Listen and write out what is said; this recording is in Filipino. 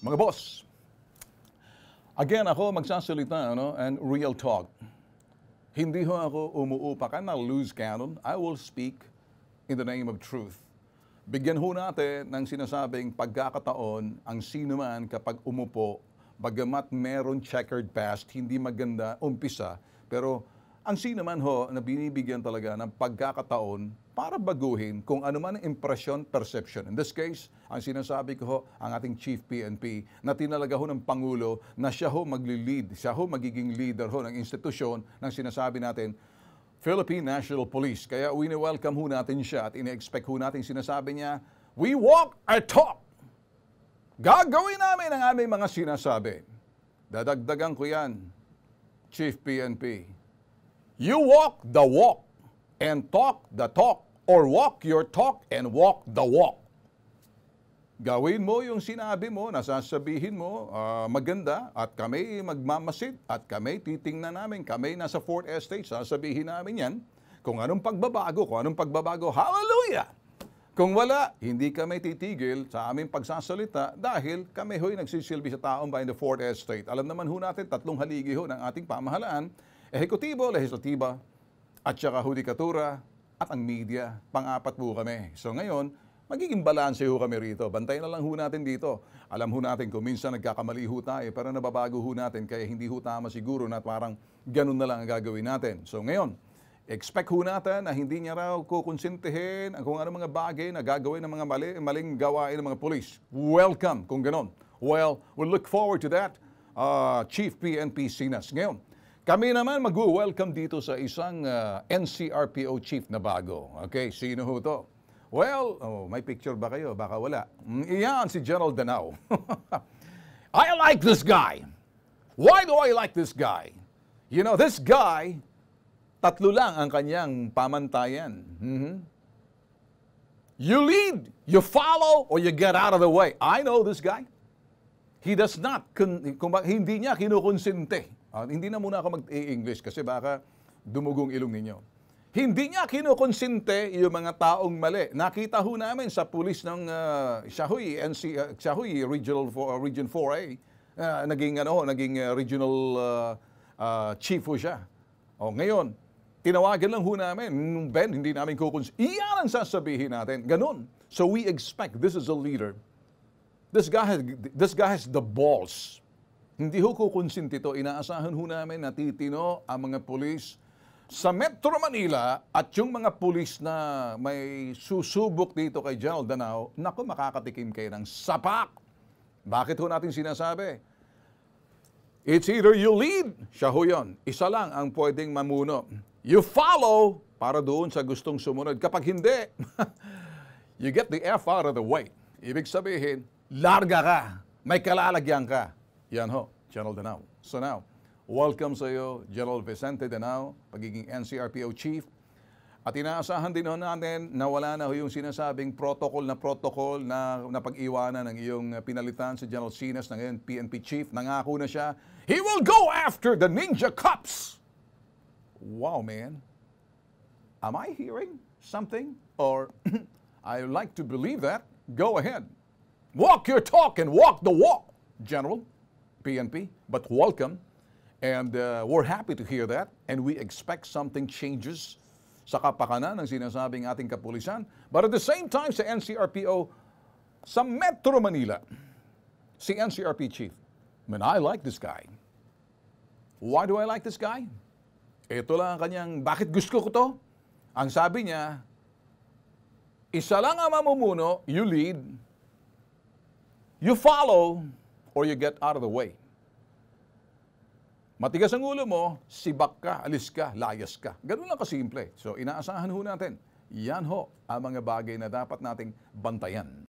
Mga boss, again ako magsasalita ano, and real talk. Hindi ho ako umuupa ka na loose cannon. I will speak in the name of truth. Bigyan ho natin ng sinasabing pagkakataon ang sino man kapag umupo, bagamat meron checkered past, hindi maganda, umpisa, pero ang sino man ho na binibigyan talaga ng pagkakataon para baguhin kung ano man ang impression, perception. In this case, ang sinasabi ko ho, ang ating Chief PNP na tinalaga ho ng Pangulo na siya ho magli-lead, siya ho magiging leader ho ng institusyon ng sinasabi natin, Philippine National Police. Kaya wini-welcome ho natin siya at ine-expect ho natin sinasabi niya, We walk our talk. Gagawin namin ang aming mga sinasabi. Dadagdagan ko yan, Chief PNP You walk the walk and talk the talk or walk your talk and walk the walk. Gawin mo yung sinabi mo, nasasabihin mo, uh, maganda at kami magmamasid at kami titingnan namin. Kami nasa fourth estate, sasabihin namin yan. Kung anong pagbabago, kung anong pagbabago, hallelujah! Kung wala, hindi kami titigil sa aming pagsasalita dahil kami ho'y nagsisilbi sa taong bayan the fourth estate. Alam naman ho natin, tatlong haligi ho ng ating pamahalaan ehekutibo, legislatiba, at saka hudikatura at ang media. Pang-apat po kami. So ngayon, magiging balanse ho kami rito. Bantayan na lang ho natin dito. Alam ho natin kung minsan nagkakamali ho tayo, pero nababago ho natin, kaya hindi ho tama siguro na parang ganun na lang ang gagawin natin. So ngayon, expect ho natin na hindi niya raw kukonsintihin ang kung ano mga bagay na gagawin ng mga mali, maling gawain ng mga polis. Welcome kung ganun. Well, we we'll look forward to that. Uh, Chief PNP Sinas. Ngayon, kami naman mag-welcome dito sa isang uh, ah, NCRPO chief na bago. Okay, sino ho to? Well, oh, may picture ba kayo? Baka wala. Hmm, iyan si General Danao. I like this guy. Why do I like this guy? You know, this guy, tatlo lang ang kanyang pamantayan. Mm-hmm. You lead, you follow, or you get out of the way. I know this guy. He does not, hindi niya kinukonsinte Uh, hindi na muna ako mag-English kasi baka dumugong ilong ninyo. Hindi niya kinukonsinte yung mga taong mali. Nakita ho namin sa pulis ng uh, ah, Shahui, NC, uh, ah, Shahui Regional for, uh, Region 4A, uh, naging, ano, naging uh, regional uh, uh, chief ho siya. O, oh, ngayon, tinawagan lang ho namin, Ben, hindi namin kukons. Iyan ang sasabihin natin. Ganun. So we expect this is a leader. This guy has, this guy has the balls hindi ho kukonsinti ito. Inaasahan ho namin na titino ang mga pulis sa Metro Manila at yung mga pulis na may susubok dito kay General Danao, naku, makakatikim kayo ng sapak. Bakit ho natin sinasabi? It's either you lead, siya ho yun. Isa lang ang pwedeng mamuno. You follow para doon sa gustong sumunod. Kapag hindi, you get the F out of the way. Ibig sabihin, larga ka, may kalalagyan ka. Yan ho, General Danao. So now, welcome sa iyo, General Vicente Danao, pagiging NCRPO Chief. At inaasahan din ho natin na wala na ho yung sinasabing protocol na protocol na napag-iwanan ng iyong pinalitan si General Sinas na ngayon PNP Chief. Nangako na siya, He will go after the Ninja Cops! Wow, man. Am I hearing something? Or I like to believe that. Go ahead. Walk your talk and walk the walk, General. PNP, but welcome. And uh, we're happy to hear that. And we expect something changes sa kapakanan ng sinasabing ating kapulisan. But at the same time, sa NCRPO, sa Metro Manila, si NCRP Chief, man, I like this guy. Why do I like this guy? Ito lang ang kanyang, bakit gusto ko to? Ang sabi niya, isa lang ang mamumuno, you lead, you follow, or you get out of the way. Matigas ang ulo mo, sibak ka, alis ka, layas ka. Ganun lang kasimple. So inaasahan ho natin, yan ho ang mga bagay na dapat nating bantayan.